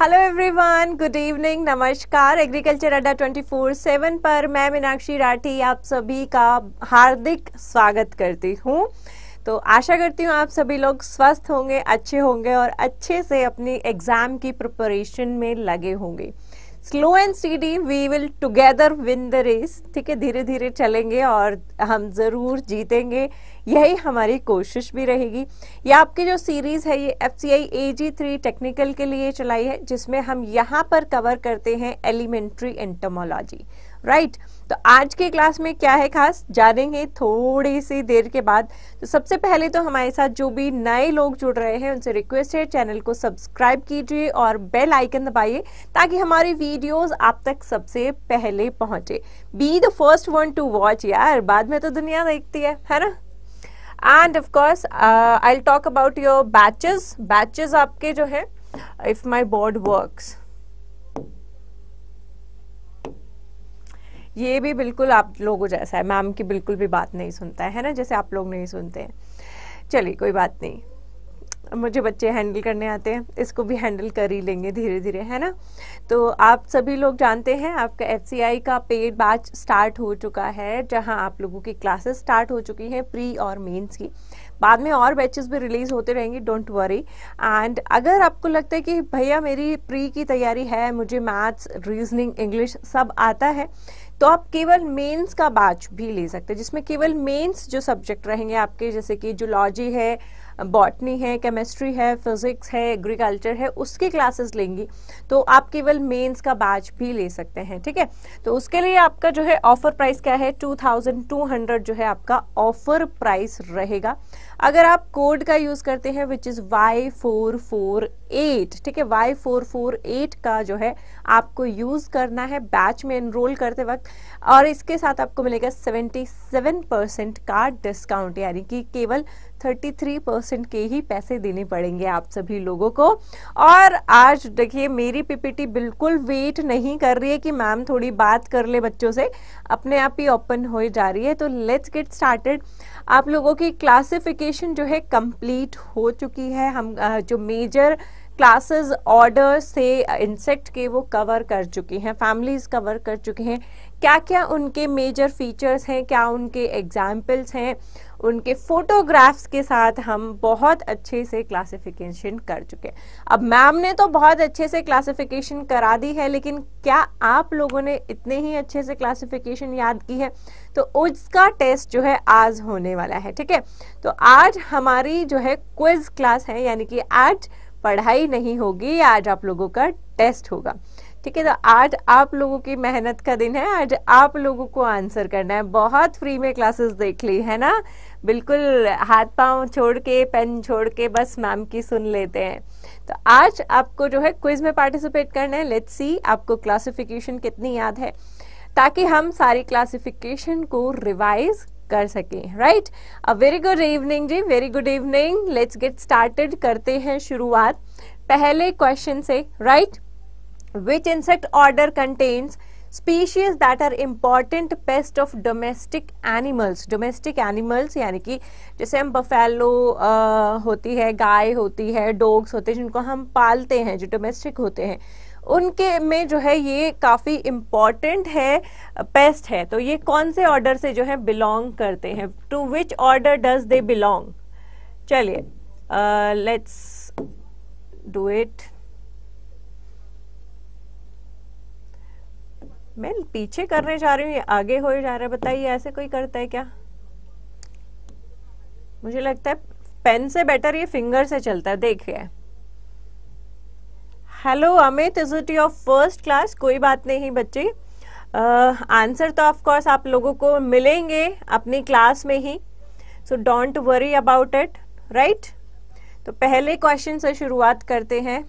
Hello everyone good evening नमस्कार agriculture Adda 24/7 पर मैं मीनाक्षी राठी आप सभी का हार्दिक स्वागत करती हूँ तो आशा करती हूँ आप सभी लोग स्वस्थ होंगे अच्छे होंगे और अच्छे से अपनी एग्ज़ाम की प्रिपरेशन में लगे होंगे slow and steady we will together win the race ठीक है धीरे धीरे चलेंगे और हम ज़रूर जीतेंगे यही हमारी कोशिश भी रहेगी ये आपकी जो सीरीज़ है ये F C I A G three technical के लिए चलाई है जिसमें हम यहाँ पर कवर करते हैं एलिमेंट्री एंटोमोलॉजी राइट right? तो आज के क्लास में क्या है खास जानेंगे थोड़ी सी देर के बाद तो सबसे पहले तो हमारे साथ जो भी नए लोग जुड़ रहे हैं उनसे रिक्वेस्ट है चैनल को सब्सक्राइब कीजिए और बेल आइकन दबाइए ताकि हमारी वीडियोस आप तक सबसे पहले पहुंचे be the first one to watch यार बाद में तो दुनिया देखती है है ना and of course I talk about your batches batches आपके जो है इफ माई बोर्ड वर्क्स ये भी बिल्कुल आप लोगों जैसा है मैम की बिल्कुल भी बात नहीं सुनता है, है ना जैसे आप लोग नहीं सुनते हैं चलिए कोई बात नहीं मुझे बच्चे हैंडल करने आते हैं इसको भी हैंडल कर ही लेंगे धीरे धीरे है ना तो आप सभी लोग जानते हैं आपका एफ का पेड बैच स्टार्ट हो चुका है जहां आप लोगों की क्लासेस स्टार्ट हो चुकी हैं प्री और मेंस की बाद में और बैचेस भी रिलीज़ होते रहेंगे डोंट वरी एंड अगर आपको लगता है कि भैया मेरी प्री की तैयारी है मुझे मैथ्स रीजनिंग इंग्लिश सब आता है तो आप केवल मेंस का बैच भी ले सकते हैं जिसमें केवल मेंस जो सब्जेक्ट रहेंगे आपके जैसे कि जुलॉजी है बॉटनी है केमिस्ट्री है फिजिक्स है एग्रीकल्चर है उसकी क्लासेस लेंगी तो आप केवल मेंस का बैच भी ले सकते हैं ठीक है तो उसके लिए आपका जो है ऑफर प्राइस क्या है 2200 जो है आपका ऑफर प्राइस रहेगा अगर आप कोड का यूज करते हैं which is Y four four eight ठीक है वाई फोर फोर एट का जो है आपको यूज करना है बैच में एनरोल करते वक्त और इसके साथ आपको मिलेगा सेवेंटी सेवन परसेंट का डिस्काउंट यानी कि केवल थर्टी थ्री परसेंट के ही पैसे देने पड़ेंगे आप सभी लोगों को और आज देखिए मेरी पीपीटी बिल्कुल वेट नहीं कर रही है कि मैम थोड़ी बात कर ले बच्चों से अपने आप ही ओपन हो जा रही है तो लेट्स गेट स्टार्टेड आप लोगों की क्लासिफिकेशन जो है कंप्लीट हो चुकी है हम जो मेजर क्लासेस ऑर्डर से इंसेक्ट के वो कवर कर चुके हैं फैमिलीज़ कवर कर चुके हैं क्या क्या उनके मेजर फीचर्स हैं क्या उनके एग्जाम्पल्स हैं उनके फोटोग्राफ्स के साथ हम बहुत अच्छे से क्लासिफिकेशन कर चुके हैं अब मैम ने तो बहुत अच्छे से क्लासिफिकेशन करा दी है लेकिन क्या आप लोगों ने इतने ही अच्छे से क्लासिफिकेशन याद की है तो उसका टेस्ट जो है आज होने वाला है ठीक है तो आज हमारी जो है क्विज क्लास है यानी कि आज पढ़ाई नहीं होगी आज आप लोगों का टेस्ट होगा ठीक है तो आज आप लोगों की मेहनत का दिन है आज आप लोगों को आंसर करना है बहुत फ्री में क्लासेस देख ली है ना बिल्कुल हाथ पांव छोड़ के पेन छोड़ के बस मैम की सुन लेते हैं तो आज आपको जो है क्विज में पार्टिसिपेट करना है लेट्स सी आपको क्लासिफिकेशन कितनी याद है ताकि हम सारी क्लासिफिकेशन को रिवाइज कर सके right uh very good evening जी very good evening let's get started करते हैं शुरुआत पहले क्वेश्चन से right which insect order contains species that are important pest of domestic animals domestic animals यानी कि जैसे हम बफेलो होती है गाय होती है डॉग्स होते हैं जिनको हम पालते हैं जो डोमेस्टिक होते हैं उनके में जो है ये काफ़ी इम्पॉर्टेंट है पेस्ट है तो ये कौन से ऑर्डर से जो है बिलोंग करते हैं to which order does they belong चलिए लेट्स डू इट मैं पीछे करने जा रही हूँ ये आगे हो जा रहा है बताइए ऐसे कोई करता है क्या मुझे लगता है पेन से बेटर ये फिंगर से चलता है देखिए hello Amit is it your first class कोई बात नहीं बच्चे आंसर uh, तो ऑफकोर्स आप लोगों को मिलेंगे अपनी क्लास में ही so don't worry about it right तो पहले क्वेश्चन से शुरुआत करते हैं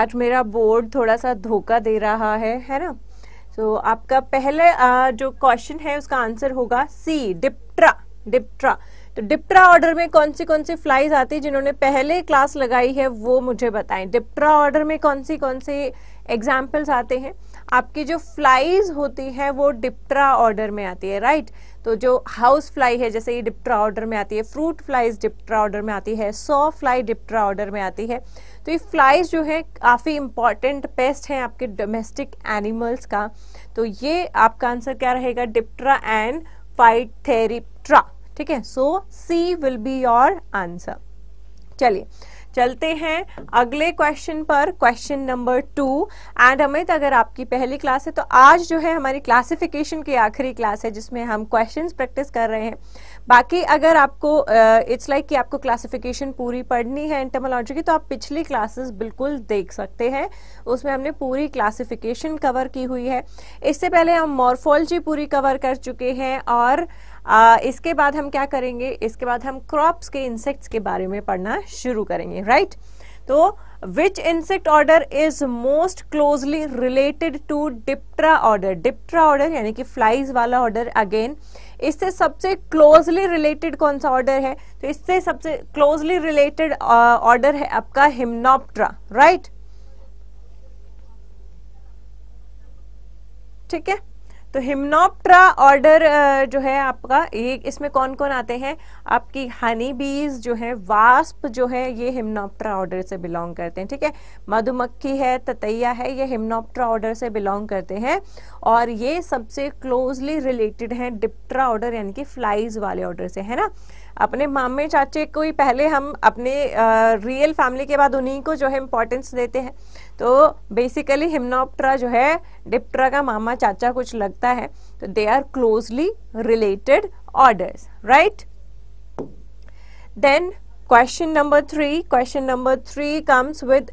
आज मेरा बोर्ड थोड़ा सा धोखा दे रहा है है ना सो so, आपका पहले uh, जो क्वेश्चन है उसका आंसर होगा सी डिप्ट्रा डिप्ट्रा तो डिप्ट्रा ऑर्डर में कौन सी कौन सी फ्लाइज आती है जिन्होंने पहले क्लास लगाई है वो मुझे बताएं डिप्ट्रा ऑर्डर में कौन सी कौन सी एग्जाम्पल्स आते हैं आपकी जो फ्लाइज होती है वो डिप्ट्रा ऑर्डर में आती है राइट तो जो हाउस फ्लाई है जैसे ये डिप्ट्रा ऑर्डर में आती है फ्रूट फ्लाइज डिप्ट्रा ऑर्डर में आती है सो फ्लाई डिप्ट्रा ऑर्डर में आती है तो ये फ्लाइज जो है काफ़ी इंपॉर्टेंट पेस्ट हैं आपके डोमेस्टिक एनिमल्स का तो ये आपका आंसर क्या रहेगा डिप्ट्रा एंड फाइट थेरिप्ट्रा ठीक है so C will be your answer चलिए चलते हैं अगले क्वेश्चन पर question number two and Amit अगर आपकी पहली क्लास है तो आज जो है हमारी क्लासिफिकेशन की आखिरी क्लास है जिसमें हम क्वेश्चंस प्रैक्टिस कर रहे हैं बाकी अगर आपको इट्स uh, लाइक like कि आपको क्लासिफिकेशन पूरी पढ़नी है एंटमोलॉजी की तो आप पिछली क्लासेस बिल्कुल देख सकते हैं उसमें हमने पूरी क्लासिफिकेशन कवर की हुई है इससे पहले हम मॉर्फोलॉजी पूरी कवर कर चुके हैं और आ, इसके बाद हम क्या करेंगे इसके बाद हम क्रॉप्स के इंसेक्ट्स के बारे में पढ़ना शुरू करेंगे राइट तो which insect order is most closely related to diptera order diptera order यानी कि फ्लाइज वाला ऑर्डर अगेन इससे सबसे क्लोजली रिलेटेड कौन सा ऑर्डर है तो इससे सबसे क्लोजली रिलेटेड ऑर्डर है आपका हिमनोप्ट्रा राइट ठीक है तो हिमनोप्ट्रा ऑर्डर जो है आपका एक इसमें कौन कौन आते हैं आपकी हनी बीज जो है वास्प जो है ये हिमनोप्ट्रा ऑर्डर से बिलोंग करते हैं ठीक है मधुमक्खी है ततैया है ये हिमनोप्ट्रा ऑर्डर से बिलोंग करते हैं और ये सबसे क्लोजली रिलेटेड है डिप्ट्रा ऑर्डर यानी कि फ्लाइज वाले ऑर्डर से है ना अपने मामे चाचे को ही पहले हम अपने रियल फैमिली के बाद उन्हीं को जो है इम्पोर्टेंस देते हैं तो बेसिकली हिमनोप्ट्रा जो है डिप्ट्रा का मामा चाचा कुछ लगता है तो they are closely related orders right then question number three question number three comes with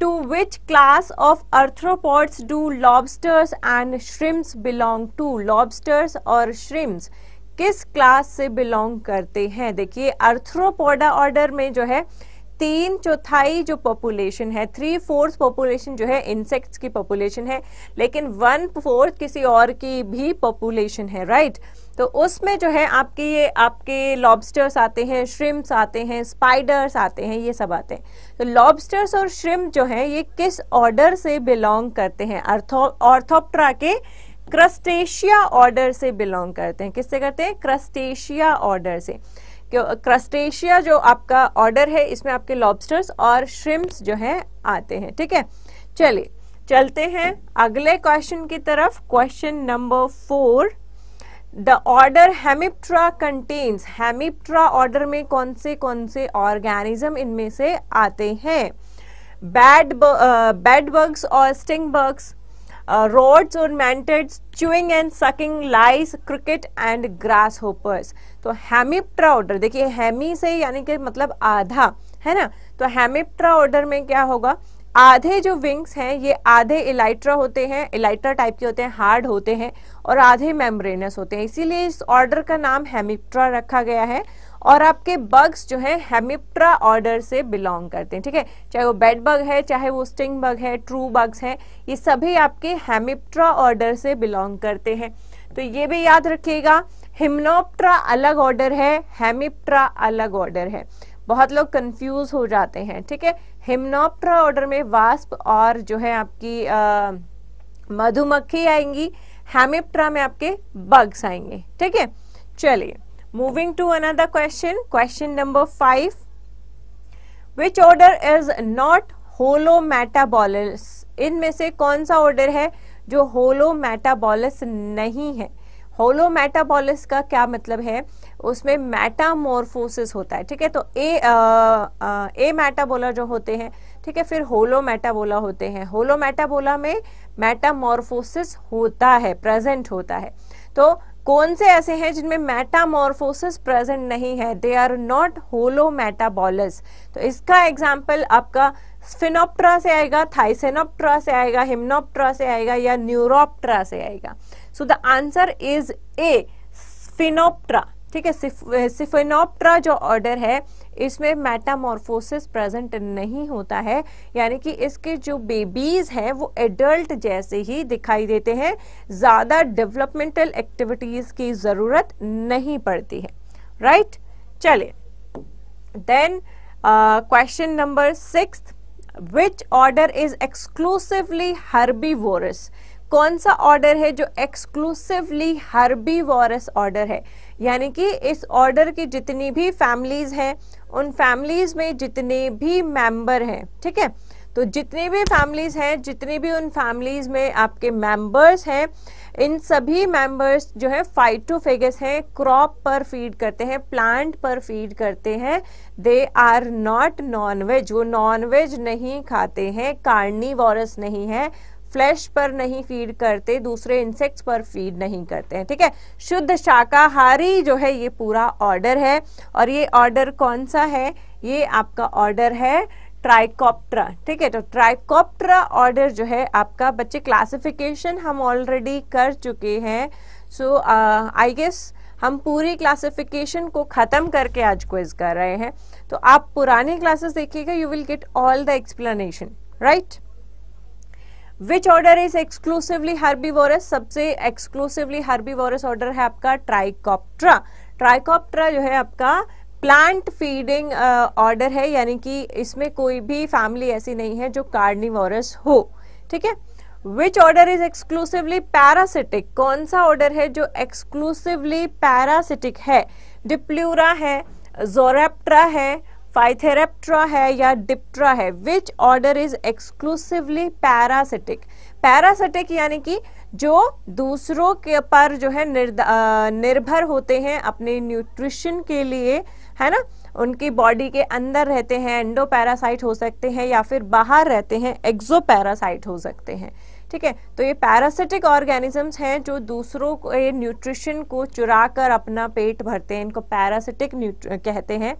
to which class of arthropods do lobsters and shrimps belong to lobsters और श्रिम्स किस क्लास से बिलोंग करते हैं देखिए अर्थ्रोपोडा ऑर्डर में जो है तीन चौथाई जो पॉपुलेशन है थ्री फोर्थ पॉपुलेशन जो है इंसेक्ट्स की पॉपुलेशन है लेकिन वन फोर्थ किसी और की भी पॉपुलेशन है राइट तो उसमें जो है आपके ये आपके लॉबस्टर्स आते हैं श्रिम्स आते हैं स्पाइडर्स आते हैं ये सब आते हैं तो लॉबस्टर्स और श्रिम्प जो हैं ये किस ऑर्डर से बिलोंग करते हैं अर्थो ऑर्थोप्ट्रा के क्रस्टेशिया ऑर्डर से बिलोंग करते हैं किससे करते हैं क्रस्टेशिया ऑर्डर से क्रस्टेशिया जो आपका ऑर्डर है इसमें आपके लॉबस्टर्स और श्रिम्स जो है आते हैं ठीक है चलिए चलते हैं अगले क्वेश्चन की तरफ question number four the order hemiptera contains hemiptera order में कौन से कौन से ऑर्गेनिज्म इनमें से आते हैं बैड बग्स uh, और स्टिंग बग्स और or chewing and sucking lice cricket and grasshoppers तो हैमिप्ट्रा ऑर्डर देखिए हैमी से यानी कि मतलब आधा है ना तो हैमिप्ट्रा ऑर्डर में क्या होगा आधे जो विंग्स हैं ये आधे इलाइट्रा होते हैं इलाइट्रा टाइप के होते हैं हार्ड होते हैं और आधे मेम्ब्रेनस होते हैं इसीलिए इस ऑर्डर का नाम हैमिप्ट्रा रखा गया है और आपके बग्स जो है हेमिप्ट्रा ऑर्डर से बिलोंग करते हैं ठीक है चाहे वो बेड बग है चाहे वो स्टिंग बग है ट्रू बग्स हैं ये सभी आपके हेमिप्ट्रा ऑर्डर से बिलोंग करते हैं तो ये भी याद रखिएगा हिमनोप्ट्रा अलग ऑर्डर है हेमिप्ट्रा अलग ऑर्डर है बहुत लोग कंफ्यूज हो जाते हैं ठीक है हिमनोप्ट्रा ऑर्डर में वास्प और जो है आपकी मधुमक्खी आएंगी हेमिप्ट्रा में आपके बग्स आएंगे ठीक है चलिए Moving to another question, question number 5. Which order is not होलो इनमें से कौन सा ऑर्डर है जो होलो नहीं है होलो का क्या मतलब है उसमें मेटामोरफोसिस होता है ठीक है तो ए ए मेटाबोला जो होते हैं ठीक है फिर होलोमेटाबोला होते हैं होलोमेटाबोला में मेटामोरफोसिस होता है प्रेजेंट होता है तो कौन से ऐसे हैं जिनमें मेटामोरफोसिस प्रेजेंट नहीं है दे आर नॉट होलो मेटाबॉलस तो इसका एग्जाम्पल आपका स्फिनोप्ट्रा से आएगा थाइसेनोप्ट्रा से आएगा हिमनोप्ट्रा से आएगा या न्यूरोप्ट्रा से आएगा so the answer is A siphonaptera ठीक है सिफेनोप्ट्रा जो ऑर्डर है इसमें मेटामॉर्फोसिस प्रेजेंट नहीं होता है यानी कि इसके जो बेबीज हैं वो एडल्ट जैसे ही दिखाई देते हैं ज़्यादा डेवलपमेंटल एक्टिविटीज़ की ज़रूरत नहीं पड़ती है राइट right? चले then question number six which order is exclusively herbivorous कौन सा ऑर्डर है जो एक्सक्लूसिवली हर्बीवोरस ऑर्डर है यानी कि इस ऑर्डर की जितनी भी फैमिलीज हैं उन फैमिलीज में जितने भी मेंबर हैं ठीक है तो जितनी भी फैमिलीज हैं जितनी भी उन फैमिलीज में आपके मेंबर्स हैं इन सभी मेंबर्स जो है फाइटोफेगस हैं क्रॉप पर फीड करते हैं प्लांट पर फीड करते हैं they are not non veg वो नॉन वेज नहीं खाते हैं कार्निवॉरस नहीं है फ्लैश पर नहीं फीड करते दूसरे इंसेक्ट्स पर फीड नहीं करते हैं ठीक है शुद्ध शाकाहारी जो है ये पूरा ऑर्डर है और ये ऑर्डर कौन सा है ये आपका ऑर्डर है ट्राइकॉप्ट्रा ठीक है तो ट्राइकॉप्ट्रा ऑर्डर जो है आपका बच्चे क्लासिफिकेशन हम ऑलरेडी कर चुके हैं सो आई गेस हम पूरी क्लासिफिकेशन को ख़त्म करके आज क्विज कर रहे हैं तो आप पुराने क्लासेस देखिएगा you will get all the explanation right which order is exclusively herbivorous सबसे एक्सक्लूसिवली हर्बीवोरस ऑर्डर है आपका ट्राइकॉप्ट्रा ट्राइकॉप्ट्रा जो है आपका प्लांट फीडिंग ऑर्डर है यानी कि इसमें कोई भी फैमिली ऐसी नहीं है जो कार्निवोरस हो ठीक है which order is exclusively parasitic कौन सा ऑर्डर है जो एक्सक्लूसिवली पैरासिटिक है डिप्ल्यूरा है जोरेप्ट्रा है फाइथेरेप्ट्रा है या डिप्ट्रा है which order is exclusively parasitic parasitic यानी कि जो दूसरों के पर जो है निर्भर होते हैं अपने न्यूट्रिशन के लिए है ना उनकी बॉडी के अंदर रहते हैं एंडो पैरासाइट हो सकते हैं या फिर बाहर रहते हैं एक्जो पैरासाइट हो सकते हैं ठीक है तो ये पैरासिटिक ऑर्गेनिजम्स हैं जो दूसरों को ये न्यूट्रिशन को चुरा कर अपना पेट भरते हैं इनको पैरासिटिक कहते हैं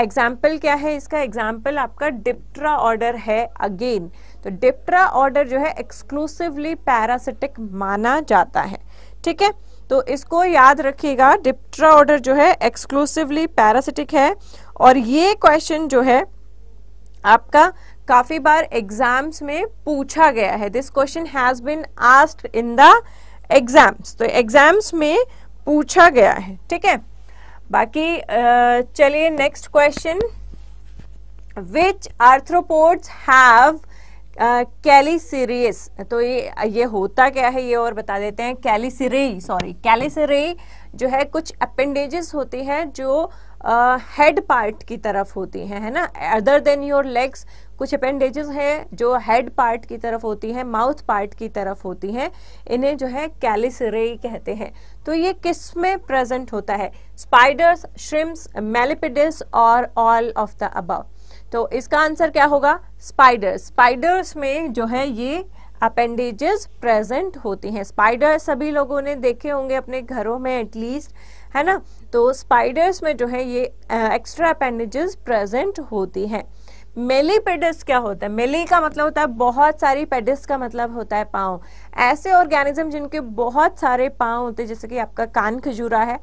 एग्जाम्पल क्या है इसका एग्जाम्पल आपका डिप्ट्रा ऑर्डर है अगेन तो डिप्ट्रा ऑर्डर जो है एक्सक्लूसिवली पैरासिटिक माना जाता है ठीक है तो इसको याद रखिएगा डिप्ट्रा ऑर्डर जो है एक्सक्लूसिवली पैरासिटिक है और ये क्वेश्चन जो है आपका काफी बार एग्जाम्स में पूछा गया है this question has been asked in the exams तो एग्जाम्स में पूछा गया है ठीक है बाकी चलिए next question which arthropods have chelicerae तो ये ये होता क्या है ये और बता देते हैं कैलिसरी सॉरी कैलिसरी जो है कुछ अपेंडेजेस होती हैं जो हेड uh, पार्ट की तरफ होती हैं है ना अदर देन योर लेग्स कुछ अपेंडेजेस हैं जो हेड पार्ट की तरफ होती हैं माउथ पार्ट की तरफ होती हैं इन्हें जो है कैलिस रे कहते हैं तो ये किस में प्रेजेंट होता है स्पाइडर्स श्रिम्स मेलिपिडिस और ऑल ऑफ द अबव तो इसका आंसर क्या होगा स्पाइडर्स स्पाइडर्स में जो है ये अपेंडेजेस प्रेजेंट होती हैं स्पाइडर सभी लोगों ने देखे होंगे अपने घरों में एटलीस्ट है ना तो स्पाइडर्स में जो है ये एक्स्ट्रा अपेंडेजेस प्रेजेंट होती हैं मेली पेडिस क्या होता है मेली का मतलब होता है बहुत सारी पेडिस का मतलब होता है पाँव ऐसे ऑर्गेनिज्म जिनके बहुत सारे पाँव होते हैं जैसे कि आपका कान खजूरा है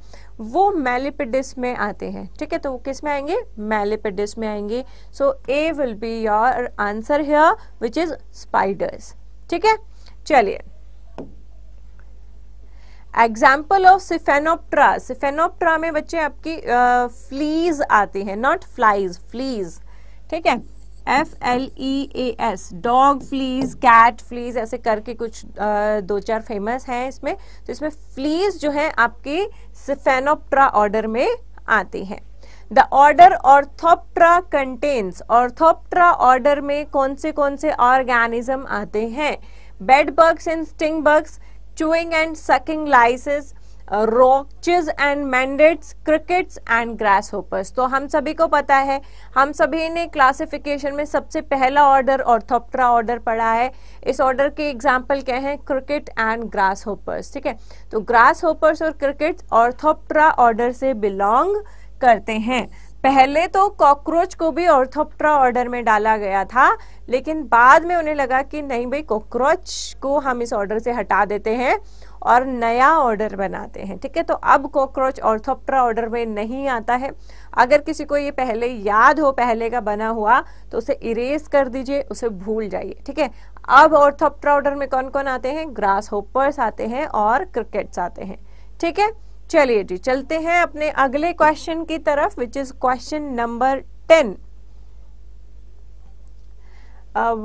वो मेलिपिडिस में आते हैं ठीक है तो वो किस में आएंगे मेलिपिडिस में आएंगे so A will be your answer here which is spiders ठीक है चलिए एग्जाम्पल ऑफ सिफेनोप्ट्रा सिफेनोप्ट्रा में बच्चे आपकी फ्लीज आते हैं नॉट फ्लाइज फ्लीज ठीक है F L E A S dog fleas cat fleas ऐसे करके कुछ आ, दो चार फेमस हैं इसमें तो इसमें फ्लीज जो है आपके सिफेनोप्ट्रा ऑर्डर में आती हैं the order orthoptera contains orthoptera order में कौन से कौन से ऑर्गेनिज्म आते हैं bed bugs and sting bugs chewing and sucking lice roaches and mantids crickets and grasshoppers तो हम सभी को पता है हम सभी ने क्लासिफिकेशन में सबसे पहला ऑर्डर ऑर्थोप्ट्रा ऑर्डर पढ़ा है इस ऑर्डर के एग्जाम्पल क्या हैं क्रिकेट एंड ग्रास होपर्स ठीक है तो ग्रास होपर्स और क्रिकेट ऑर्थोप्ट्रा ऑर्डर से बिलोंग करते हैं पहले तो कॉकरोच को भी ऑर्थोप्ट्रा ऑर्डर में डाला गया था लेकिन बाद में उन्हें लगा कि नहीं भाई कॉकरोच को हम इस ऑर्डर से हटा देते हैं और नया ऑर्डर बनाते हैं ठीक है तो अब कॉकरोच ऑर्थोप्ट्रा ऑर्डर में नहीं आता है अगर किसी को ये पहले याद हो पहले का बना हुआ तो उसे इरेज कर दीजिए उसे भूल जाइए ठीक है अब ऑर्थोप्ट्रा ऑर्डर में कौन कौन आते हैं ग्रास होपर्स आते हैं और क्रिकेट्स आते हैं ठीक है चलिए जी चलते हैं अपने अगले क्वेश्चन की तरफ which is question number ten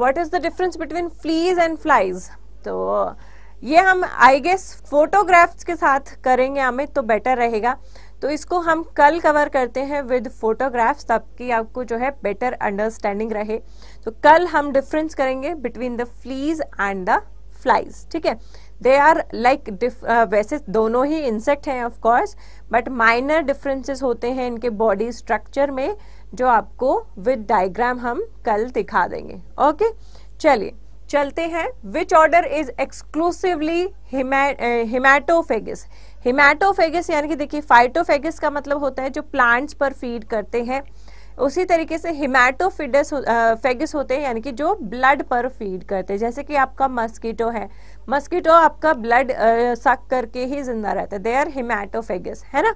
what is the difference between fleas and flies तो ये हम आई गेस फोटोग्राफ्स के साथ करेंगे अमित तो बेटर रहेगा तो इसको हम कल कवर करते हैं विद फोटोग्राफ्स ताकि आपको जो है बेटर अंडरस्टैंडिंग रहे तो कल हम डिफरेंस करेंगे between the fleas and the flies ठीक है दे आर लाइक वैसे दोनों ही इंसेक्ट हैं of course but minor differences होते हैं इनके बॉडी स्ट्रक्चर में जो आपको विद डायग्राम हम कल दिखा देंगे ओके चलिए चलते हैं which order is exclusively haematophagous haematophagous यानी कि देखिए फाइटोफेगिस का मतलब होता है जो प्लांट्स पर फीड करते हैं उसी तरीके से हिमैटोफिडस फेगिस eh, होते हैं यानी कि जो ब्लड पर फीड करते हैं जैसे कि आपका मस्कीटो है मस्कीटो आपका ब्लड सक eh, करके ही जिंदा रहता है दे आर हिमैटोफेगिस है ना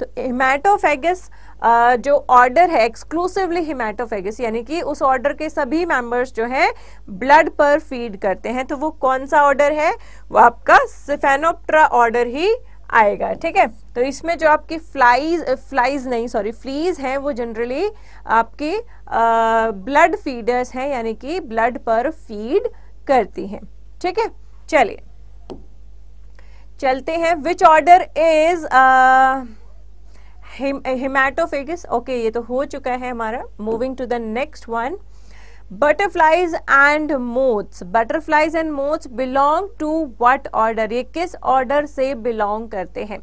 तो हिमाटोफेगिस जो ऑर्डर है एक्सक्लूसिवली हिमाटोफेगस यानी कि उस ऑर्डर के सभी मेंबर्स जो हैं ब्लड पर फीड करते हैं तो वो कौन सा ऑर्डर है वो आपका सिफेनोप्ट्रा ऑर्डर ही आएगा ठीक है तो इसमें जो आपकी फ्लाइज फ्लाइज नहीं सॉरी फ्लीज हैं वो जनरली आपकी ब्लड फीडर्स हैं यानी कि ब्लड पर फीड करती हैं ठीक है चलिए चलते हैं which order is haematophagous okay eh, ये तो हो चुका है हमारा moving to the next one butterflies and moths butterflies and moths belong to what order ये किस ऑर्डर से बिलोंग करते हैं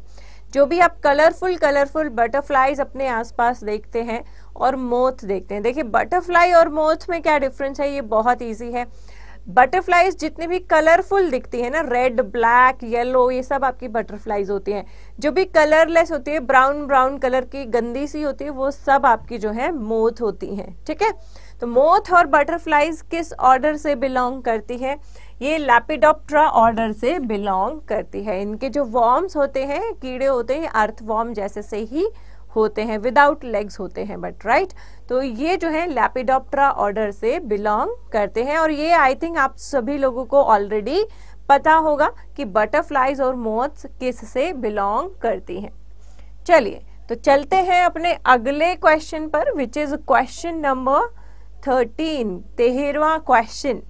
जो भी आप कलरफुल कलरफुल बटरफ्लाइज अपने आसपास देखते हैं और मोथ देखते हैं देखिए बटरफ्लाई और मोथ में क्या डिफरेंस है ये बहुत ईजी है बटरफ्लाइज जितनी भी कलरफुल दिखती है ना रेड ब्लैक येलो ये सब आपकी बटरफ्लाइज होती हैं जो भी कलरलेस होती है ब्राउन ब्राउन कलर की गंदी सी होती है वो सब आपकी जो है मोथ होती हैं ठीक है ठेके? तो मोथ और बटरफ्लाइज किस ऑर्डर से बिलोंग करती है ये लैपिडोप्ट्रा ऑर्डर से बिलोंग करती है इनके जो वॉर्म्स होते हैं कीड़े होते हैं अर्थ वॉर्म जैसे से ही होते हैं विदाउट लेग्स होते हैं बट राइट तो ये जो है लैपिडोप्ट्रा ऑर्डर से बिलोंग करते हैं और ये आई थिंक आप सभी लोगों को ऑलरेडी पता होगा कि बटरफ्लाइज और मोथ्स किस से बिलोंग करती हैं चलिए तो चलते हैं अपने अगले क्वेश्चन पर which is question number thirteen तेहरवा question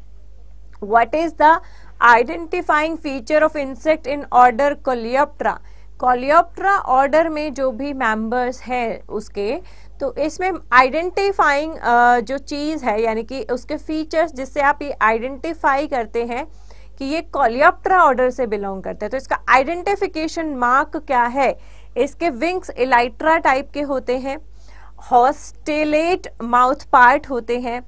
what is the identifying feature of insect in order coleoptera coleoptera order में जो भी मेंबर्स हैं उसके तो इसमें आइडेंटिफाइंग जो चीज़ है यानी कि उसके फीचर्स जिससे आप ये आइडेंटिफाई करते हैं कि ये कॉलियोप्ट्रा ऑर्डर से बिलोंग करता है तो इसका आइडेंटिफिकेशन मार्क क्या है इसके विंग्स इलाइट्रा टाइप के होते हैं हॉस्टेलेट माउथ पार्ट होते हैं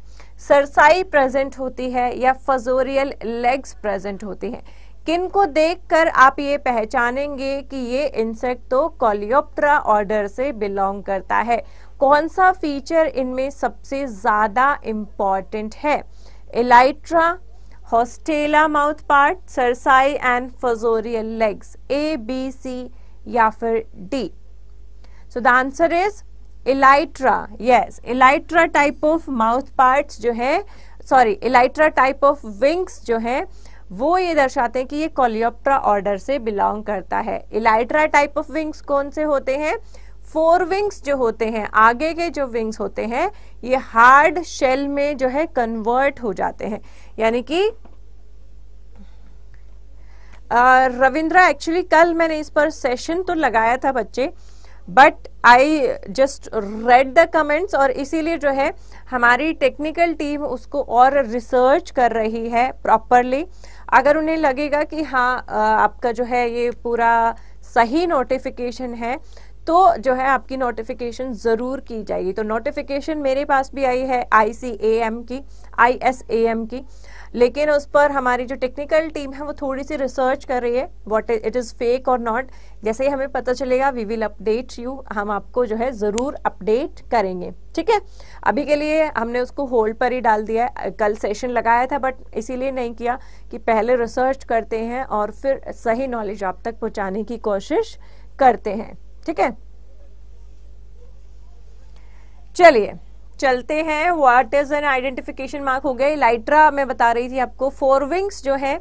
सरसाई प्रेजेंट होती है या फजोरियल लेग्स प्रेजेंट होती हैं किन को देखकर आप ये पहचानेंगे कि ये इंसेक्ट तो कॉलियोप्ट्रा ऑर्डर से बिलोंग करता है कौन सा फीचर इनमें सबसे ज़्यादा इम्पॉर्टेंट है elytra haustella mouth part cerci and fossorial legs A B C या फिर D so the answer is elytra yes elytra type of mouth parts जो है sorry elytra type of wings जो है वो ये दर्शाते हैं कि ये कॉलियोप्ट्रा ऑर्डर से बिलोंग करता है इलाइट्रा टाइप ऑफ विंग्स कौन से होते हैं फोर विंग्स जो होते हैं आगे के जो विंग्स होते हैं ये हार्ड शेल में जो है कन्वर्ट हो जाते हैं यानी कि रविंद्रा एक्चुअली कल मैंने इस पर सेशन तो लगाया था बच्चे but I just read the comments और इसीलिए जो है हमारी टेक्निकल टीम उसको और रिसर्च कर रही है प्रॉपरली अगर उन्हें लगेगा कि हाँ आपका जो है ये पूरा सही नोटिफिकेशन है तो जो है आपकी नोटिफिकेशन ज़रूर की जाएगी तो नोटिफिकेशन मेरे पास भी आई है आई की आई की लेकिन उस पर हमारी जो टेक्निकल टीम है वो थोड़ी सी रिसर्च कर रही है वॉट इट इज़ फेक और नॉट जैसे ही हमें पता चलेगा वी विल अपडेट यू हम आपको जो है ज़रूर अपडेट करेंगे ठीक है अभी के लिए हमने उसको होल्ड पर ही डाल दिया है कल सेशन लगाया था बट इसीलिए नहीं किया कि पहले रिसर्च करते हैं और फिर सही नॉलेज आप तक पहुंचाने की कोशिश करते हैं ठीक है चलिए चलते हैं what is an identification mark हो गया इलाइट्रा मैं बता रही थी आपको फोर विंग्स जो है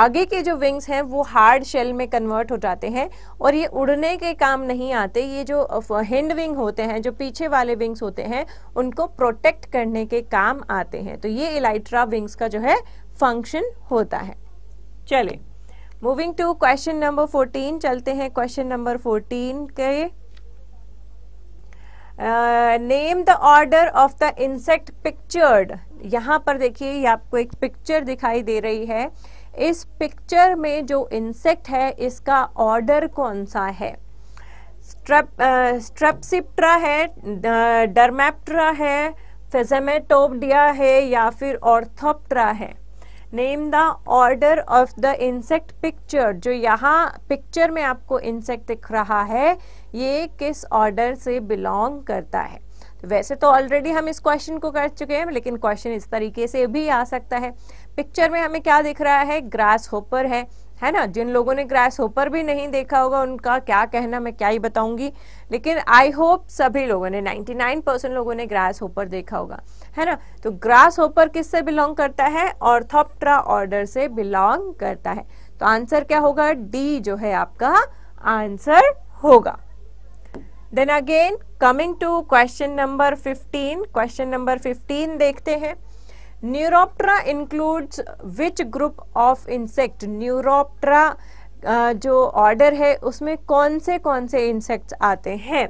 आगे के जो विंग्स हैं वो हार्ड शेल में कन्वर्ट हो जाते हैं और ये उड़ने के काम नहीं आते ये जो हिंड विंग होते हैं जो पीछे वाले विंग्स होते हैं उनको प्रोटेक्ट करने के काम आते हैं तो ये इलाइट्रा विंग्स का जो है फंक्शन होता है चले moving to question number fourteen चलते हैं क्वेश्चन नंबर फोर्टीन के name the order of the insect pictured यहाँ पर देखिए आपको एक पिक्चर दिखाई दे रही है इस पिक्चर में जो इंसेक्ट है इसका ऑर्डर कौन सा है स्ट्रेप स्ट्रेपसिप्ट्रा uh, है डरमेप्ट्रा uh, है फेजेमेटोबडिया है या फिर ऑर्थोप्ट्रा है name the order of the insect picture जो यहाँ पिक्चर में आपको इंसेक्ट दिख रहा है ये किस ऑर्डर से बिलोंग करता है वैसे तो ऑलरेडी हम इस क्वेश्चन को कर चुके हैं लेकिन क्वेश्चन इस तरीके से भी आ सकता है पिक्चर में हमें क्या दिख रहा है ग्रास होपर है है ना जिन लोगों ने ग्रास होपर भी नहीं देखा होगा उनका क्या कहना मैं क्या ही बताऊंगी लेकिन आई होप सभी लोगों ने 99 परसेंट लोगों ने ग्रास होपर देखा होगा है ना तो ग्रास होपर किससे बिलोंग करता है ऑर्थोप्ट्रा ऑर्डर से बिलोंग करता है तो आंसर क्या होगा डी जो है आपका आंसर होगा then again coming to question number fifteen question number fifteen देखते हैं neuroptera includes which group of insect neuroptera जो ऑर्डर है उसमें कौन से कौन से इंसेक्ट्स आते हैं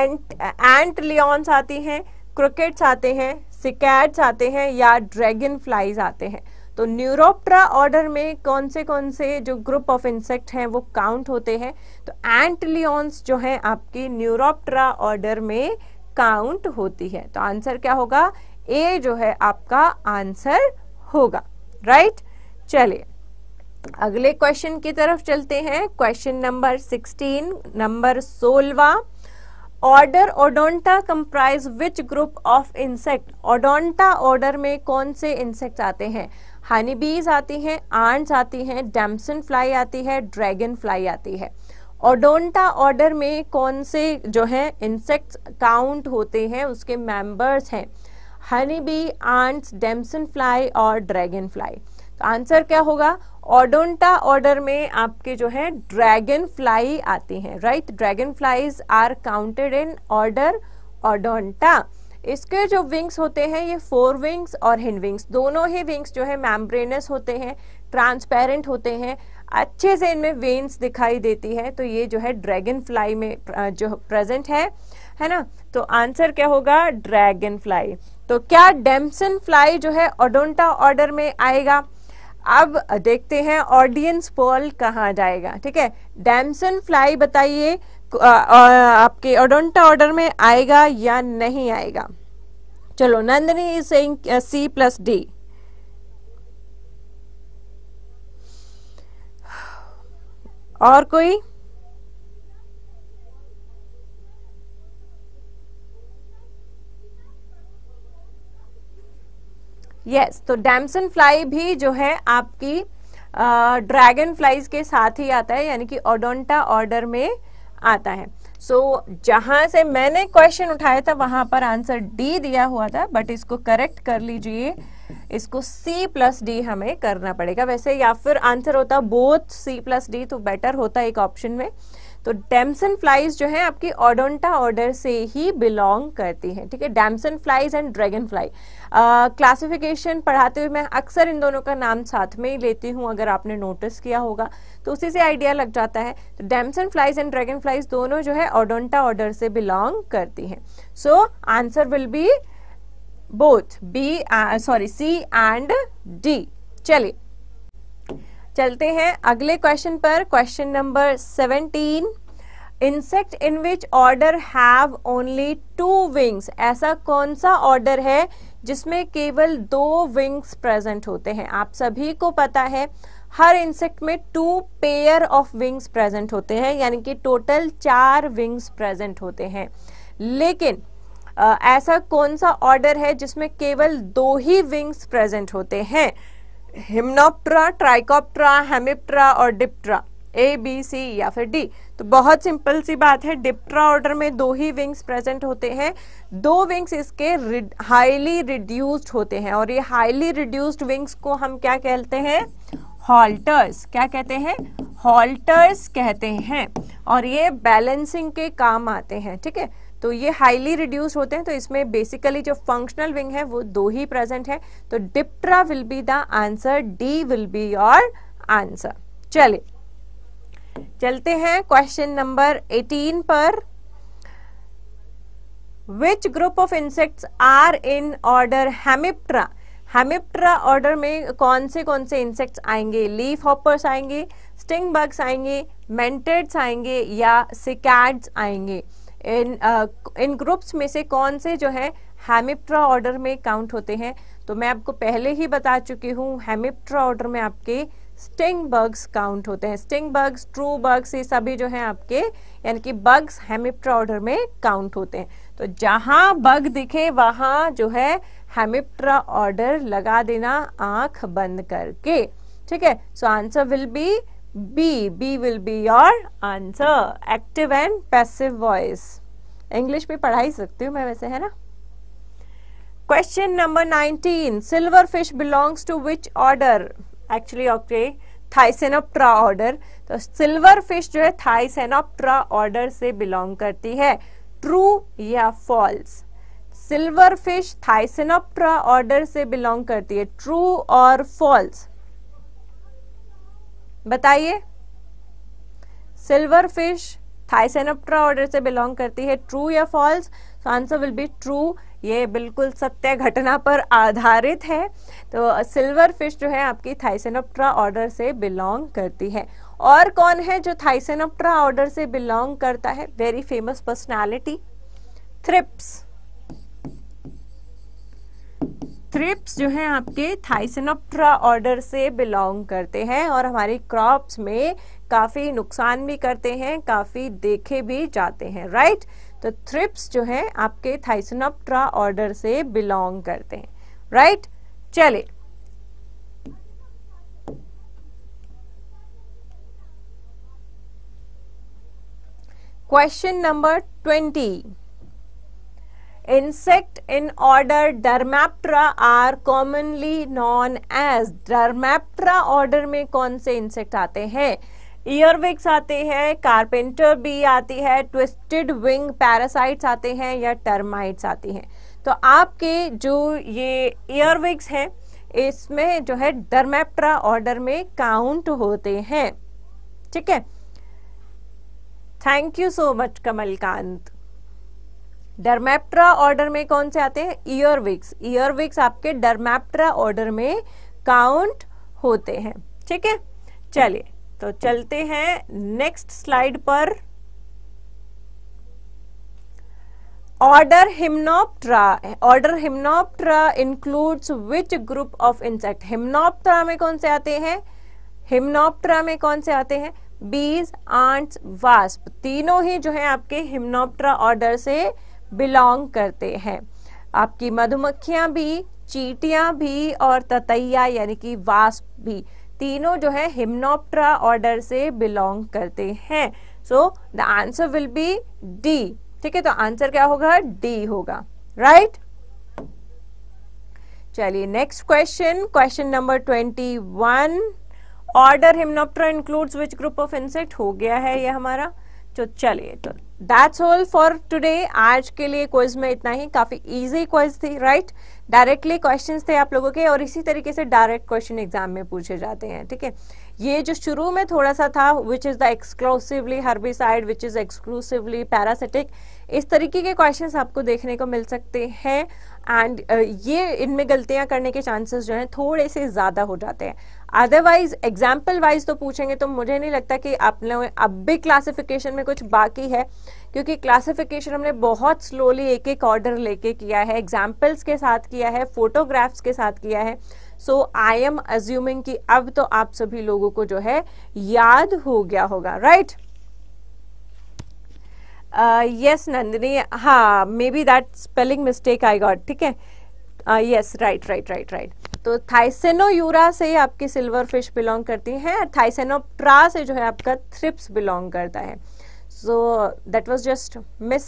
एंट एंट लियॉन्स आती हैं क्रिकेट्स आते हैं सिकैट्स आते हैं या ड्रैगन फ्लाइज आते हैं तो न्यूरोप्ट्रा ऑर्डर में कौन से कौन से जो ग्रुप ऑफ इंसेक्ट हैं वो काउंट होते हैं तो एंट लियॉन्स जो हैं आपकी न्यूरोप्ट्रा ऑर्डर में काउंट होती है तो आंसर क्या होगा ए जो है आपका आंसर होगा राइट चलिए अगले क्वेश्चन की तरफ चलते हैं क्वेश्चन नंबर 16 नंबर सोलवा order odonata comprise which group of insect odonata order में कौन से इंसेक्ट आते हैं हनी बीज आती हैं आंट्स आती हैं डैम्सन फ्लाई आती है ड्रैगन फ्लाई आती है ओडोंटा ऑर्डर में कौन से जो है इंसेक्ट्स काउंट होते हैं उसके मेंबर्स हैं honey bee ants damselfly और ड्रैगन फ्लाई तो आंसर क्या होगा ओडोंटा ऑर्डर में आपके जो है ड्रैगन फ्लाई आती हैं right dragonflies are counted in order odonata इसके जो विंग्स होते हैं ये फोर विंग्स और हिंड विंग्स दोनों ही विंग्स जो है मैम्ब्रेनस होते हैं ट्रांसपेरेंट होते हैं अच्छे से इनमें वेन्स दिखाई देती है तो ये जो है ड्रैगन फ्लाई में जो प्रेजेंट है है ना तो आंसर क्या होगा ड्रैगन फ्लाई तो क्या डेम्सन फ्लाई जो है ओडोंटा ऑर्डर में आएगा अब देखते हैं ऑडियंस पोल कहाँ जाएगा ठीक है डैमसन फ्लाई बताइए आपके ओडोंटा ऑर्डर में आएगा या नहीं आएगा चलो Nandni is saying C plus D और कोई यस तो डैमसन फ्लाई भी जो है आपकी ड्रैगन फ्लाइज के साथ ही आता है यानी कि ओडोंटा ऑर्डर में आता है सो so, जहां से मैंने क्वेश्चन उठाया था वहां पर आंसर डी दिया हुआ था बट इसको करेक्ट कर लीजिए इसको सी प्लस डी हमें करना पड़ेगा वैसे या फिर आंसर होता बोथ सी प्लस डी तो बेटर होता एक ऑप्शन में तो डैमसन फ्लाइज जो है आपकी ओडोंटा ऑर्डर से ही बिलोंग करती हैं ठीक है damselflies and dragonfly classification पढ़ाते हुए मैं अक्सर इन दोनों का नाम साथ में ही लेती हूँ अगर आपने नोटिस किया होगा तो उसी से आइडिया लग जाता है तो damselflies and dragonflies दोनों जो है ओडोंटा ऑर्डर से बिलोंग करती हैं so answer will be both B sorry C and D चलिए चलते हैं अगले क्वेश्चन पर question number seventeen insect in which order have only two wings ऐसा कौन सा ऑर्डर है जिसमें केवल दो विंग्स प्रेजेंट होते हैं आप सभी को पता है हर इंसेक्ट में two pair of wings present होते हैं यानी कि टोटल चार विंग्स प्रेजेंट होते हैं लेकिन आ, ऐसा कौन सा ऑर्डर है जिसमें केवल दो ही विंग्स प्रेजेंट होते हैं हिमनोप्ट्रा ट्राइकोप्ट्रा हेमिप्ट्रा और डिप्ट्रा ए बी सी या फिर डी तो बहुत सिंपल सी बात है डिप्ट्रा ऑर्डर में दो ही विंग्स प्रेजेंट होते हैं दो विंग्स इसके हाईली रिड्यूस्ड होते हैं और ये हाईली रिड्यूस्ड विंग्स को हम क्या कहते हैं हॉल्टर्स क्या कहते हैं हॉल्टर्स कहते हैं और ये बैलेंसिंग के काम आते हैं ठीक है तो ये हाईली रिड्यूस होते हैं तो इसमें बेसिकली जो फंक्शनल विंग है वो दो ही प्रेजेंट है तो diptera will be the answer D will be your answer चलिए चलते हैं क्वेश्चन नंबर 18 पर which group of insects are in order hemiptera hemiptera order में कौन से कौन से इंसेक्ट्स आएंगे लीफ हॉपर्स आएंगे स्टिंग बग्स आएंगे मेंटेड्स आएंगे या सिकैड्स आएंगे इन इन ग्रुप्स में से कौन से जो है हेमिप्ट्रा ऑर्डर में काउंट होते हैं तो मैं आपको पहले ही बता चुकी हूँ हेमिप्ट्रा ऑर्डर में आपके स्टिंग बग्स काउंट होते हैं स्टिंग बग्स ट्रू बग्स ये सभी जो हैं आपके यानी कि बग्स हेमिप्ट्रा ऑर्डर में काउंट होते हैं तो जहाँ बग दिखे वहाँ जो है हेमिप्ट्रा ऑर्डर लगा देना आंख बंद करके ठीक है so answer will be B B will be your answer active and passive voice English में पढ़ा ही सकती हूँ मैं वैसे है ना question number 19 silverfish belongs to which order actually okay thysanoptera order तो सिल्वर फिश जो है थाइसेनोप्ट्रा ऑर्डर से बिलोंग करती है ट्रू या false silverfish thysanoptera order से बिलोंग करती है ट्रू और फॉल्स बताइए सिल्वर फिश थाइसेनोप्ट्रा ऑर्डर से बिलोंग करती है ट्रू या false answer will be true ये बिल्कुल सत्य घटना पर आधारित है तो सिल्वर फिश जो है आपकी थाइसेनोप्ट्रा ऑर्डर से बिलोंग करती है और कौन है जो थाइसेनोप्ट्रा ऑर्डर से बिलोंग करता है very famous personality thrips thrips जो है आपके थाइसिनोप्ट्रा ऑर्डर से बिलोंग करते हैं और हमारी क्रॉप्स में काफ़ी नुकसान भी करते हैं काफ़ी देखे भी जाते हैं राइट तो थ्रिप्स जो है आपके थाइसिनोप्ट्रा ऑर्डर से बिलोंग करते हैं राइट चले question number twenty Insect in order Dermaptera are commonly known as Dermaptera order में कौन से insect आते हैं ईयरविक्स आते हैं कारपेंटर बी आती है ट्विस्टेड विंग पैरासाइट्स आते हैं या टर्माइट्स आती हैं तो आपके जो ये ईयरविक्स हैं इसमें जो है डरमेप्ट्रा ऑर्डर में काउंट होते हैं ठीक है thank you so much Kamalkant dermaptera order में कौन से आते हैं ईयरविक्स ईयरविक्स आपके डरमेप्ट्रा ऑर्डर में काउंट होते हैं ठीक है चलिए तो चलते हैं नेक्स्ट स्लाइड पर order hymenoptera order hymenoptera includes which group of insect hymenoptera में कौन से आते हैं हिमनोप्ट्रा में कौन से आते हैं बीज आंट्स वास्प तीनों ही जो है आपके हिमनोप्ट्रा ऑर्डर से बिलोंग करते हैं आपकी मधुमक्खियां भी चीटियां भी और ततैया यानी कि वास्प भी तीनों जो है हिमनोप्ट्रा ऑर्डर से बिलोंग करते हैं so the answer will be D ठीक है तो आंसर क्या होगा डी होगा राइट चलिए next question question number twenty one order hymenoptera includes which group of insect हो गया है ये हमारा तो चलिए तो दैट्स ऑल फॉर टुडे आज के लिए क्वेज में इतना ही काफी इजी क्वेज थी राइट डायरेक्टली क्वेश्चंस थे आप लोगों के और इसी तरीके से डायरेक्ट क्वेश्चन एग्जाम में पूछे जाते हैं ठीक है ये जो शुरू में थोड़ा सा था which is the exclusively herbicide which is exclusively parasitic इस तरीके के क्वेश्चंस आपको देखने को मिल सकते हैं एंड uh, ये इनमें गलतियां करने के चांसेस जो हैं थोड़े से ज़्यादा हो जाते हैं अदरवाइज एग्जाम्पल वाइज तो पूछेंगे तो मुझे नहीं लगता कि आप लोग अब भी क्लासिफिकेशन में कुछ बाकी है क्योंकि क्लासिफिकेशन हमने बहुत स्लोली एक एक ऑर्डर लेके किया है एग्जाम्पल्स के साथ किया है फोटोग्राफ्स के साथ किया है सो आई एम अज्यूमिंग कि अब तो आप सभी लोगों को जो है याद हो गया होगा राइट यस नंदिनी हाँ maybe that spelling mistake I got ठीक है yes right right right right तो थाइसेनो यूरा से आपकी सिल्वर फिश बिलोंग करती है थाइसेनो थाइसेनोप्रा से जो है आपका थ्रिप्स बिलोंग करता है so that was just 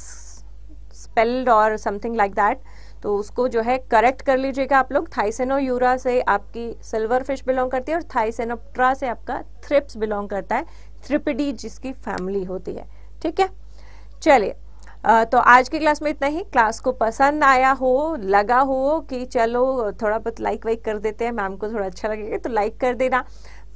misspelled और समथिंग लाइक दैट तो उसको जो है करेक्ट कर लीजिएगा आप लोग थाइसेनो यूरा से आपकी सिल्वर फिश बिलोंग करती है और थाइसेनोप्ट्रा से आपका थ्रिप्स बिलोंग करता है थ्रिपिडी जिसकी फैमिली होती है ठीक है चलिए तो आज की क्लास में इतना ही क्लास को पसंद आया हो लगा हो कि चलो थोड़ा बहुत लाइक वाइक कर देते हैं मैम को थोड़ा अच्छा लगेगा तो लाइक कर देना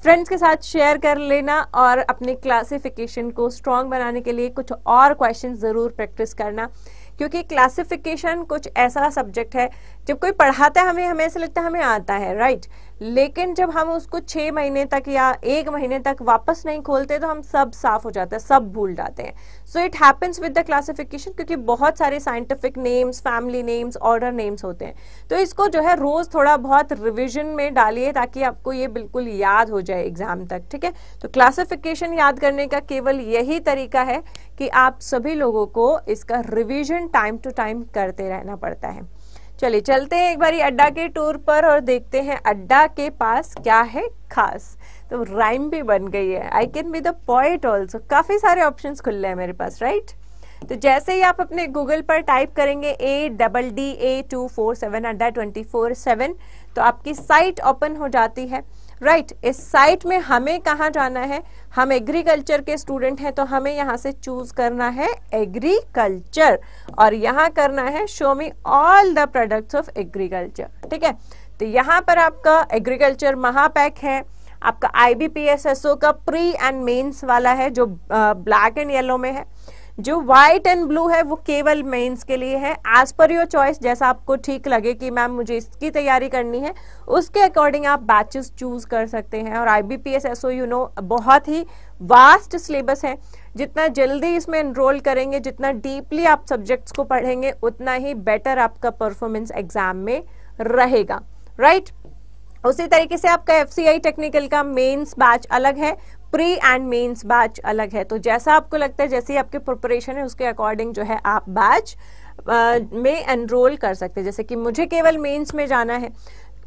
फ्रेंड्स के साथ शेयर कर लेना और अपने क्लासिफिकेशन को स्ट्रॉन्ग बनाने के लिए कुछ और क्वेश्चन ज़रूर प्रैक्टिस करना क्योंकि क्लासिफिकेशन कुछ ऐसा सब्जेक्ट है जब कोई पढ़ाता है हमें हमें ऐसा लगता है हमें आता है राइट लेकिन जब हम उसको छह महीने तक या एक महीने तक वापस नहीं खोलते तो हम सब साफ हो जाते हैं सब भूल जाते हैं so it happens with the classification क्योंकि बहुत सारे scientific names family names order names होते हैं तो इसको जो है रोज़ थोड़ा बहुत रिविजन में डालिए ताकि आपको ये बिल्कुल याद हो जाए एग्जाम तक ठीक है तो क्लासिफिकेशन याद करने का केवल यही तरीका है कि आप सभी लोगों को इसका रिविजन टाइम टू टाइम करते रहना पड़ता है चलिए चलते हैं एक बारी अड्डा के टूर पर और देखते हैं अड्डा के पास क्या है खास तो राइम भी बन गई है I can be the point also काफ़ी सारे ऑप्शन खुल हैं मेरे पास राइट तो जैसे ही आप अपने गूगल पर टाइप करेंगे A double D A two four seven Adda twenty four seven तो आपकी साइट ओपन हो जाती है राइट right, इस साइट में हमें कहाँ जाना है हम एग्रीकल्चर के स्टूडेंट हैं तो हमें यहाँ से चूज करना है एग्रीकल्चर और यहाँ करना है show me all the products of agriculture ठीक है तो यहाँ पर आपका एग्रीकल्चर महापैक है आपका आई बी पी एस का प्री एंड मेन्स वाला है जो ब्लैक एंड येलो में है जो व्हाइट एंड ब्लू है वो केवल मेंस के लिए है एज पर योर चॉइस जैसा आपको ठीक लगे कि मैम मुझे इसकी तैयारी करनी है उसके अकॉर्डिंग आप बैचेस चूज कर सकते हैं और I B P S S O you know बहुत ही वास्ट सिलेबस है जितना जल्दी इसमें एनरोल करेंगे जितना डीपली आप सब्जेक्ट्स को पढ़ेंगे उतना ही बेटर आपका परफॉर्मेंस एग्जाम में रहेगा राइट right? उसी तरीके से आपका एफ सी आई टेक्निकल का मेन्स बैच अलग है प्री एंड मेन्स बैच अलग है तो जैसा आपको लगता है जैसी आपके प्रिपरेशन है उसके अकॉर्डिंग जो है आप बैच में एनरोल कर सकते हैं जैसे कि मुझे केवल मेंस में जाना है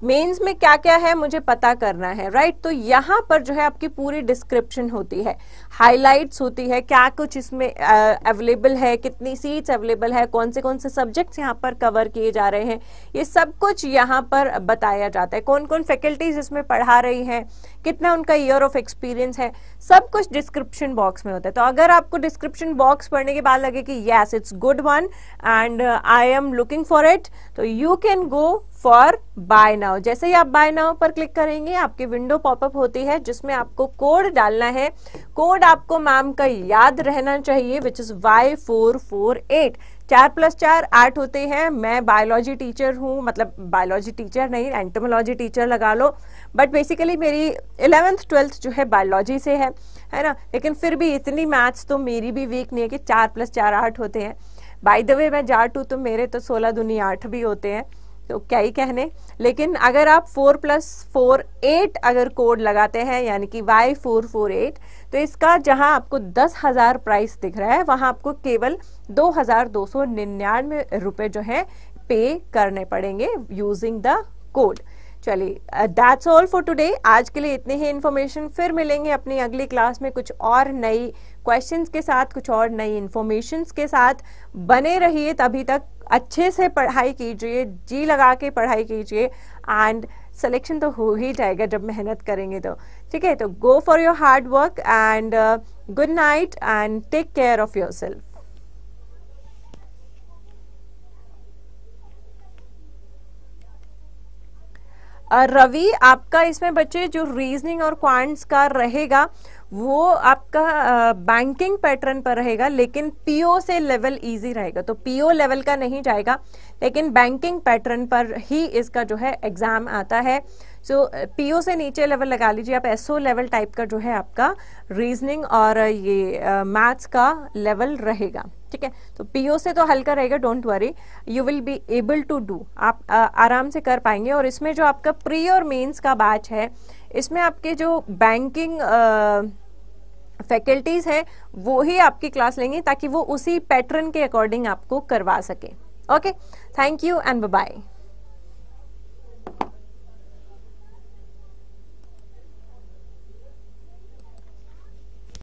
मेंस में क्या क्या है मुझे पता करना है राइट right? तो यहाँ पर जो है आपकी पूरी डिस्क्रिप्शन होती है हाईलाइट्स होती है क्या कुछ इसमें अवेलेबल है कितनी सीट्स अवेलेबल है कौन से कौन से सब्जेक्ट्स यहाँ पर कवर किए जा रहे हैं ये सब कुछ यहाँ पर बताया जाता है कौन कौन फैकल्टीज इसमें पढ़ा रही हैं कितना उनका ईयर ऑफ एक्सपीरियंस है सब कुछ डिस्क्रिप्शन बॉक्स में होता है तो अगर आपको डिस्क्रिप्शन बॉक्स पढ़ने के बाद लगे कि yes it's good one and I am looking for it तो you can go for buy now जैसे ही आप बाय नाउ पर क्लिक करेंगे आपकी विंडो पॉपअप होती है जिसमें आपको कोड डालना है कोड आपको मैम का याद रहना चाहिए which is Y four four eight चार प्लस चार आठ होते हैं मैं बायोलॉजी टीचर हूँ मतलब बायोलॉजी टीचर नहीं एंटोमोलॉजी टीचर लगा लो बट बेसिकली मेरी इलेवेंथ ट्वेल्थ जो है बायोलॉजी से है है ना लेकिन फिर भी इतनी मैथ्स तो मेरी भी वीक नहीं है कि चार प्लस चार आठ होते हैं बाई द वे मैं जाट हूँ तो मेरे तो सोलह दुनिया आठ भी होते हैं तो क्या ही कहने लेकिन अगर आप फोर प्लस फोर एट अगर कोड लगाते हैं यानी कि वाई फोर फोर एट तो इसका जहां आपको दस हज़ार प्राइस दिख रहा है वहां आपको केवल दो हज़ार दो सौ निन्यानवे रुपये जो है पे करने पड़ेंगे यूजिंग द कोड चलिए दैट्स ऑल फॉर टुडे आज के लिए इतने ही इन्फॉर्मेशन फिर मिलेंगे अपनी अगली क्लास में कुछ और नई क्वेश्चंस के साथ कुछ और नई इन्फॉर्मेशंस के साथ बने रहिए तभी तक अच्छे से पढ़ाई कीजिए जी लगा के पढ़ाई कीजिए एंड सिलेक्शन तो हो ही जाएगा जब मेहनत करेंगे तो ठीक है तो go for your hard work and good night and take care of yourself Ravi आपका इसमें बच्चे जो रीजनिंग और क्वांट्स का रहेगा वो आपका बैंकिंग पैटर्न पर रहेगा लेकिन पीओ से लेवल इजी रहेगा तो पीओ लेवल का नहीं जाएगा लेकिन बैंकिंग पैटर्न पर ही इसका जो है एग्ज़ाम आता है सो so, पीओ से नीचे लेवल लगा लीजिए आप एसओ लेवल टाइप का जो है आपका रीजनिंग और ये मैथ्स uh, का लेवल रहेगा ठीक है तो पीओ से तो हल्का रहेगा don't worry you will be able to do आप uh, आराम से कर पाएंगे और इसमें जो आपका प्री और मेन्स का बैच है इसमें आपके जो बैंकिंग फैकल्टीज हैं वो ही आपकी क्लास लेंगे ताकि वो उसी पैटर्न के अकॉर्डिंग आपको करवा सके okay thank you and bye